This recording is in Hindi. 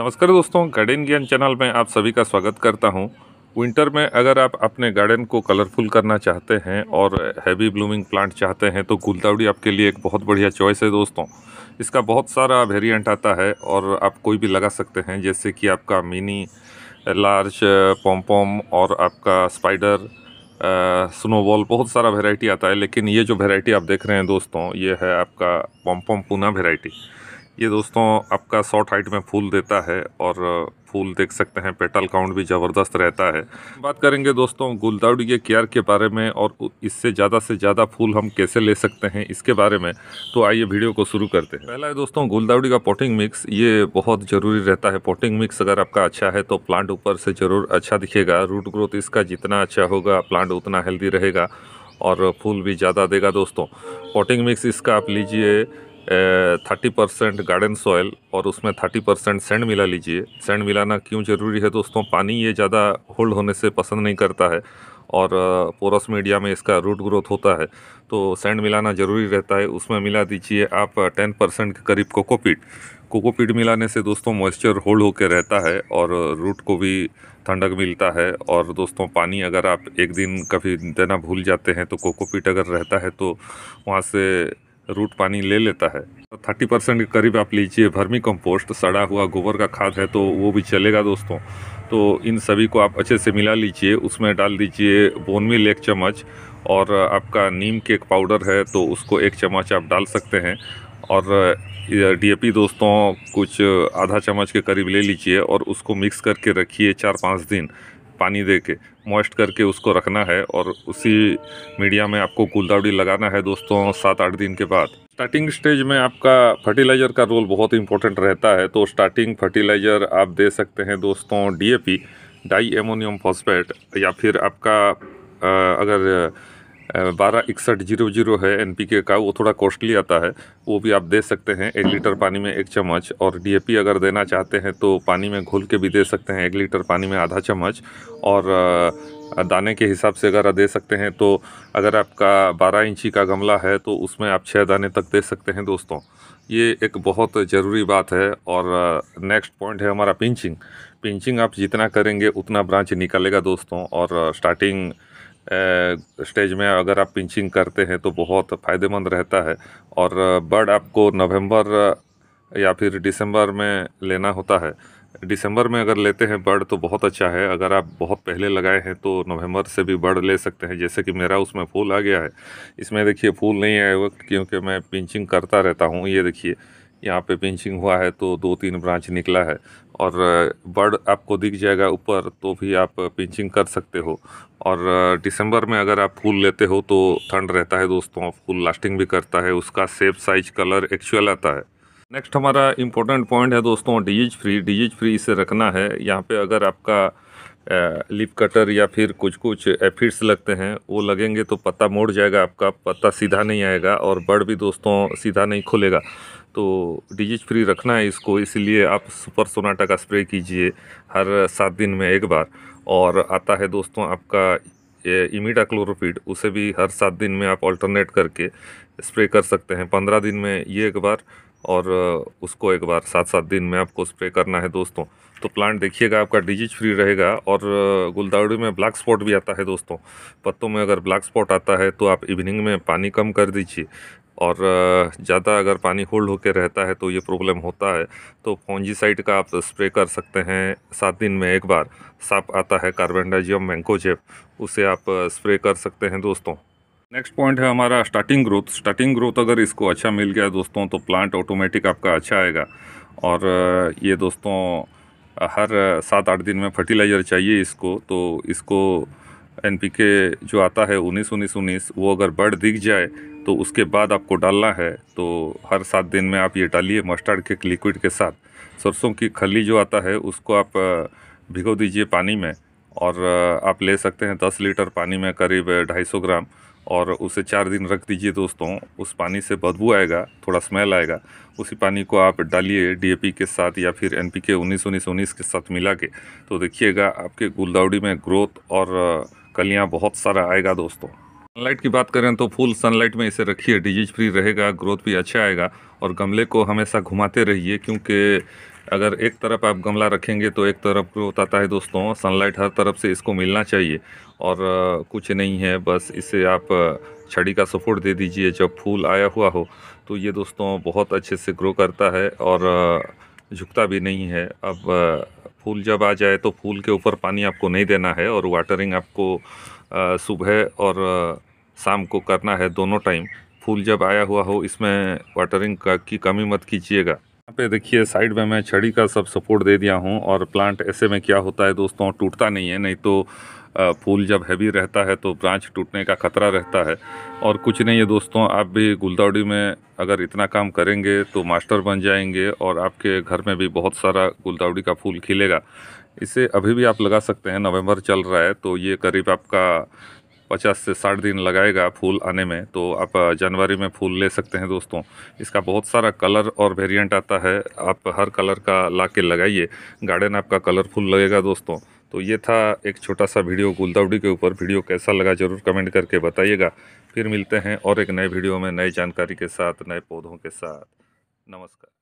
नमस्कार दोस्तों गार्डन ज्ञान चैनल में आप सभी का स्वागत करता हूं विंटर में अगर आप अपने गार्डन को कलरफुल करना चाहते हैं और हैवी ब्लूमिंग प्लांट चाहते हैं तो गुलदावड़ी आपके लिए एक बहुत बढ़िया चॉइस है दोस्तों इसका बहुत सारा वेरिएंट आता है और आप कोई भी लगा सकते हैं जैसे कि आपका मिनी लार्ज पोम और आपका स्पाइडर स्नोबॉल बहुत सारा वेराइटी आता है लेकिन ये जो वेराइटी आप देख रहे हैं दोस्तों ये है आपका पोम पूना वेराइटी ये दोस्तों आपका शॉर्ट हाइट में फूल देता है और फूल देख सकते हैं पेटल काउंट भी ज़बरदस्त रहता है बात करेंगे दोस्तों गुलदाउडी के केयर के बारे में और इससे ज़्यादा से ज़्यादा फूल हम कैसे ले सकते हैं इसके बारे में तो आइए वीडियो को शुरू करते हैं पहला है दोस्तों गुलदाउडी का पोटिंग मिक्स ये बहुत ज़रूरी रहता है पोटिंग मिक्स अगर आपका अच्छा है तो प्लांट ऊपर से ज़रूर अच्छा दिखेगा रूट ग्रोथ इसका जितना अच्छा होगा प्लांट उतना हेल्दी रहेगा और फूल भी ज़्यादा देगा दोस्तों पोटिंग मिक्स इसका आप लीजिए थर्टी परसेंट गार्डन सॉयल और उसमें थर्टी परसेंट सेंड मिला लीजिए सेंड मिलाना क्यों ज़रूरी है दोस्तों पानी ये ज़्यादा होल्ड होने से पसंद नहीं करता है और पोरस मीडिया में इसका रूट ग्रोथ होता है तो सेंड मिलाना ज़रूरी रहता है उसमें मिला दीजिए आप टेन परसेंट के करीब कोकोपीट कोकोपीट मिलाने से दोस्तों मॉइस्चर होल्ड होकर रहता है और रूट को भी ठंडक मिलता है और दोस्तों पानी अगर आप एक दिन कभी देना भूल जाते हैं तो कोकोपीट अगर रहता है तो वहाँ से रूट पानी ले लेता है तो थर्टी परसेंट के करीब आप लीजिए भर्मी कंपोस्ट सड़ा हुआ गोबर का खाद है तो वो भी चलेगा दोस्तों तो इन सभी को आप अच्छे से मिला लीजिए उसमें डाल दीजिए बोनमिल एक चम्मच और आपका नीम के एक पाउडर है तो उसको एक चम्मच आप डाल सकते हैं और डीएपी दोस्तों कुछ आधा चम्मच के करीब ले लीजिए और उसको मिक्स करके रखिए चार पाँच दिन पानी दे के मॉइस्ट करके उसको रखना है और उसी मीडिया में आपको गुलदावड़ी लगाना है दोस्तों सात आठ दिन के बाद स्टार्टिंग स्टेज में आपका फर्टिलाइज़र का रोल बहुत इंपॉर्टेंट रहता है तो स्टार्टिंग फर्टिलाइज़र आप दे सकते हैं दोस्तों D P diammonium phosphate या फिर आपका अगर बारह इकसठ जीरो जीरो है एन का वो थोड़ा कॉस्टली आता है वो भी आप दे सकते हैं एक लीटर पानी में एक चम्मच और डी अगर देना चाहते हैं तो पानी में घोल के भी दे सकते हैं एक लीटर पानी में आधा चम्मच और दाने के हिसाब से अगर दे सकते हैं तो अगर आपका बारह इंची का गमला है तो उसमें आप छः दाने तक दे सकते हैं दोस्तों ये एक बहुत ज़रूरी बात है और नेक्स्ट पॉइंट है हमारा पिंचिंग पिंचिंग आप जितना करेंगे उतना ब्रांच निकलेगा दोस्तों और स्टार्टिंग स्टेज में अगर आप पिंचिंग करते हैं तो बहुत फ़ायदेमंद रहता है और बर्ड आपको नवंबर या फिर दिसंबर में लेना होता है दिसंबर में अगर लेते हैं बर्ड तो बहुत अच्छा है अगर आप बहुत पहले लगाए हैं तो नवंबर से भी बर्ड ले सकते हैं जैसे कि मेरा उसमें फूल आ गया है इसमें देखिए फूल नहीं आए वक्त क्योंकि मैं पिंचिंग करता रहता हूँ ये देखिए यहाँ पे पिंचिंग हुआ है तो दो तीन ब्रांच निकला है और बर्ड आपको दिख जाएगा ऊपर तो भी आप पिंचिंग कर सकते हो और दिसंबर में अगर आप फूल लेते हो तो ठंड रहता है दोस्तों फूल लास्टिंग भी करता है उसका सेफ साइज कलर एक्चुअल आता है नेक्स्ट हमारा इम्पोर्टेंट पॉइंट है दोस्तों डिजीज फ्री डिजीज फ्री इसे रखना है यहाँ पे अगर आपका लिप कटर या फिर कुछ कुछ एफिड्स लगते हैं वो लगेंगे तो पत्ता मोड़ जाएगा आपका पत्ता सीधा नहीं आएगा और बर्ड भी दोस्तों सीधा नहीं खुलेगा तो डिजीज फ्री रखना है इसको इसलिए आप सुपर सोनाटा का स्प्रे कीजिए हर सात दिन में एक बार और आता है दोस्तों आपका इमीडा क्लोरोफिड उसे भी हर सात दिन में आप अल्टरनेट करके स्प्रे कर सकते हैं पंद्रह दिन में ये एक बार और उसको एक बार सात सात दिन में आपको स्प्रे करना है दोस्तों तो प्लांट देखिएगा आपका डिजीज फ्री रहेगा और गुलदावड़ी में ब्लैक स्पॉट भी आता है दोस्तों पत्तों में अगर ब्लैक स्पॉट आता है तो आप इवनिंग में पानी कम कर दीजिए और ज़्यादा अगर पानी होल्ड होकर रहता है तो ये प्रॉब्लम होता है तो फॉन्जीसाइड का आप स्प्रे कर सकते हैं सात दिन में एक बार साफ आता है कार्बनडाइजियम मैंकोजेप उसे आप स्प्रे कर सकते हैं दोस्तों नेक्स्ट पॉइंट है हमारा स्टार्टिंग ग्रोथ स्टार्टिंग ग्रोथ अगर इसको अच्छा मिल गया दोस्तों तो प्लांट ऑटोमेटिक आपका अच्छा आएगा और ये दोस्तों हर सात आठ दिन में फर्टिलाइज़र चाहिए इसको तो इसको एन जो आता है उन्नीस उन्नीस उन्नीस वो अगर बढ़ दिख जाए तो उसके बाद आपको डालना है तो हर सात दिन में आप ये डालिए मस्टर्ड के लिक्विड के साथ सरसों की खली जो आता है उसको आप भिगो दीजिए पानी में और आप ले सकते हैं दस लीटर पानी में करीब ढाई सौ ग्राम और उसे चार दिन रख दीजिए दोस्तों उस पानी से बदबू आएगा थोड़ा स्मेल आएगा उसी पानी को आप डालिए डीएपी के साथ या फिर एनपीके 19 उन्नीस उन्नीस के साथ मिला के तो देखिएगा आपके गुलदाउडी में ग्रोथ और कलियाँ बहुत सारा आएगा दोस्तों सनलाइट की बात करें तो फुल सनलाइट में इसे रखिए डिजीज फ्री रहेगा ग्रोथ भी अच्छा आएगा और गमले को हमेशा घुमाते रहिए क्योंकि अगर एक तरफ आप गमला रखेंगे तो एक तरफ ग्रोथ आता है दोस्तों सनलाइट हर तरफ से इसको मिलना चाहिए और कुछ नहीं है बस इसे आप छड़ी का सपोर्ट दे दीजिए जब फूल आया हुआ हो तो ये दोस्तों बहुत अच्छे से ग्रो करता है और झुकता भी नहीं है अब फूल जब आ जाए तो फूल के ऊपर पानी आपको नहीं देना है और वाटरिंग आपको सुबह और शाम को करना है दोनों टाइम फूल जब आया हुआ हो इसमें वाटरिंग का की कमी मत कीजिएगा यहाँ पे देखिए साइड में मैं छड़ी का सब सपोर्ट दे दिया हूँ और प्लांट ऐसे में क्या होता है दोस्तों टूटता नहीं है नहीं तो फूल जब हैवी रहता है तो ब्रांच टूटने का खतरा रहता है और कुछ नहीं है दोस्तों आप भी गुलदावड़ी में अगर इतना काम करेंगे तो मास्टर बन जाएंगे और आपके घर में भी बहुत सारा गुलदावड़ी का फूल खिलेगा इसे अभी भी आप लगा सकते हैं नवंबर चल रहा है तो ये करीब आपका पचास से साठ दिन लगाएगा फूल आने में तो आप जनवरी में फूल ले सकते हैं दोस्तों इसका बहुत सारा कलर और वेरिएंट आता है आप हर कलर का ला के लगाइए गार्डन आपका कलरफुल लगेगा दोस्तों तो ये था एक छोटा सा वीडियो गुलदावड़ी के ऊपर वीडियो कैसा लगा ज़रूर कमेंट करके बताइएगा फिर मिलते हैं और एक नए वीडियो में नए जानकारी के साथ नए पौधों के साथ नमस्कार